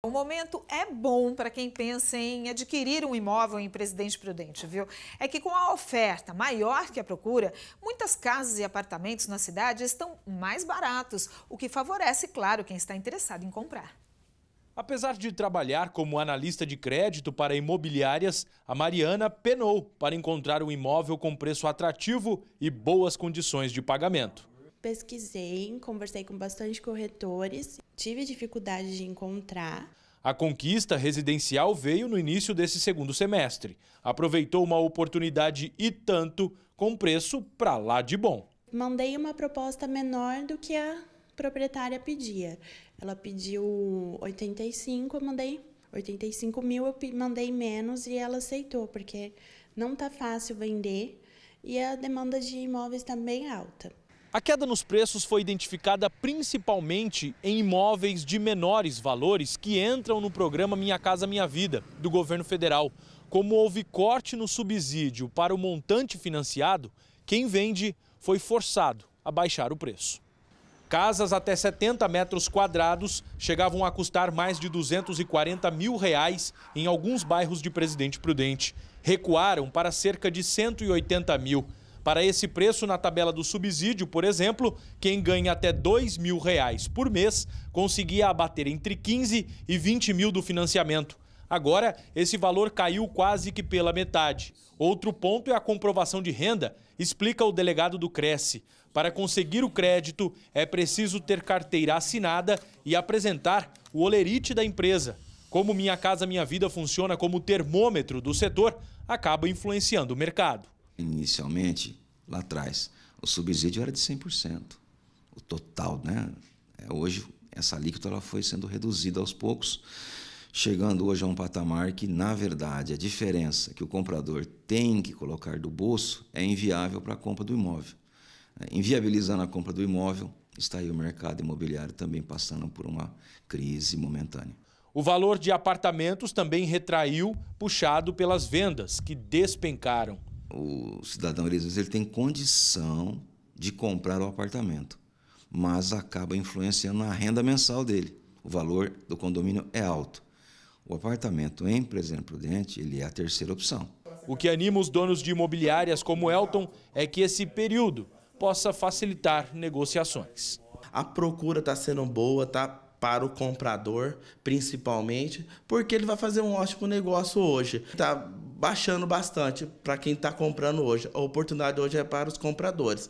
O momento é bom para quem pensa em adquirir um imóvel em Presidente Prudente, viu? É que com a oferta maior que a procura, muitas casas e apartamentos na cidade estão mais baratos, o que favorece, claro, quem está interessado em comprar. Apesar de trabalhar como analista de crédito para imobiliárias, a Mariana penou para encontrar um imóvel com preço atrativo e boas condições de pagamento pesquisei, conversei com bastante corretores, tive dificuldade de encontrar. A conquista residencial veio no início desse segundo semestre. Aproveitou uma oportunidade e tanto, com preço para lá de bom. Mandei uma proposta menor do que a proprietária pedia. Ela pediu 85, eu mandei 85 mil, eu mandei menos e ela aceitou, porque não está fácil vender e a demanda de imóveis está bem alta. A queda nos preços foi identificada principalmente em imóveis de menores valores que entram no programa Minha Casa Minha Vida, do governo federal. Como houve corte no subsídio para o montante financiado, quem vende foi forçado a baixar o preço. Casas até 70 metros quadrados chegavam a custar mais de 240 mil reais em alguns bairros de Presidente Prudente. Recuaram para cerca de 180 mil. Para esse preço, na tabela do subsídio, por exemplo, quem ganha até R$ mil reais por mês conseguia abater entre 15 e 20 mil do financiamento. Agora, esse valor caiu quase que pela metade. Outro ponto é a comprovação de renda, explica o delegado do Cresce. Para conseguir o crédito, é preciso ter carteira assinada e apresentar o olerite da empresa. Como Minha Casa Minha Vida funciona como termômetro do setor, acaba influenciando o mercado inicialmente, lá atrás, o subsídio era de 100%, o total, né? É, hoje, essa alíquota ela foi sendo reduzida aos poucos, chegando hoje a um patamar que, na verdade, a diferença que o comprador tem que colocar do bolso é inviável para a compra do imóvel. É, inviabilizando a compra do imóvel, está aí o mercado imobiliário também passando por uma crise momentânea. O valor de apartamentos também retraiu, puxado pelas vendas, que despencaram o cidadão ele, às vezes, ele tem condição de comprar o apartamento, mas acaba influenciando na renda mensal dele. O valor do condomínio é alto. O apartamento em Presidente Prudente ele é a terceira opção. O que anima os donos de imobiliárias como Elton é que esse período possa facilitar negociações. A procura está sendo boa, tá para o comprador, principalmente, porque ele vai fazer um ótimo negócio hoje. Está baixando bastante para quem está comprando hoje. A oportunidade hoje é para os compradores.